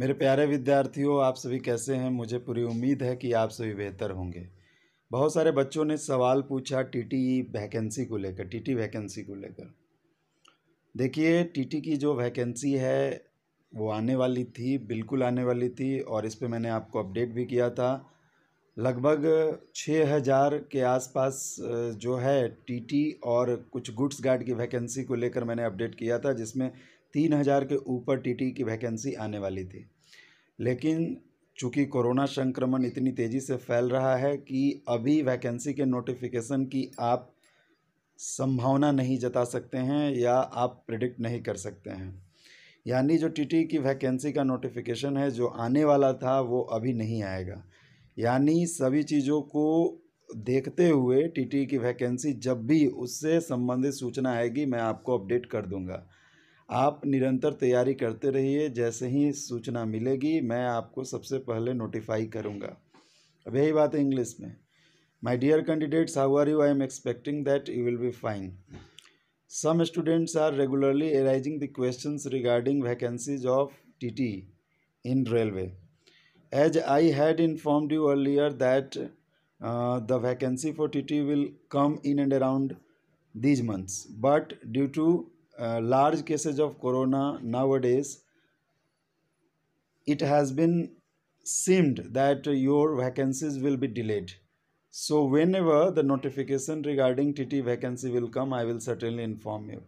मेरे प्यारे विद्यार्थियों आप सभी कैसे हैं मुझे पूरी उम्मीद है कि आप सभी बेहतर होंगे बहुत सारे बच्चों ने सवाल पूछा टी वैकेंसी को लेकर टीटी वैकेंसी को लेकर देखिए टीटी की जो वैकेंसी है वो आने वाली थी बिल्कुल आने वाली थी और इस पर मैंने आपको अपडेट भी किया था लगभग छः हज़ार के आसपास जो है टीटी और कुछ गुड्स गार्ड की वैकेंसी को लेकर मैंने अपडेट किया था जिसमें तीन हज़ार के ऊपर टीटी की वैकेंसी आने वाली थी लेकिन चूँकि कोरोना संक्रमण इतनी तेज़ी से फैल रहा है कि अभी वैकेंसी के नोटिफिकेशन की आप संभावना नहीं जता सकते हैं या आप प्रिडिक्ट नहीं कर सकते हैं यानी जो टीटी की वैकेंसी का नोटिफिकेशन है जो आने वाला था वो अभी नहीं आएगा यानी सभी चीज़ों को देखते हुए टीटी की वैकेंसी जब भी उससे संबंधित सूचना आएगी मैं आपको अपडेट कर दूंगा आप निरंतर तैयारी करते रहिए जैसे ही सूचना मिलेगी मैं आपको सबसे पहले नोटिफाई करूँगा अब यही बात है इंग्लिश में my dear candidates how are you I am expecting that you will be fine some students are regularly arising the question regarding vacancies of T T in railway as I had informed you earlier that the vacancy for T T will come in and around these months but due to Uh, large cases of corona nowadays it has been seemed that your vacancies will be delayed so whenever the notification regarding tt vacancy will come i will certainly inform you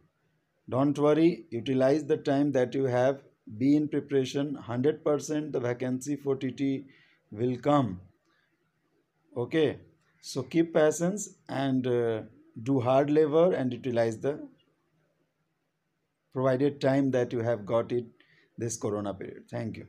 don't worry utilize the time that you have be in preparation 100% the vacancy for tt will come okay so keep patience and uh, do hard labor and utilize the provided time that you have got it this corona period thank you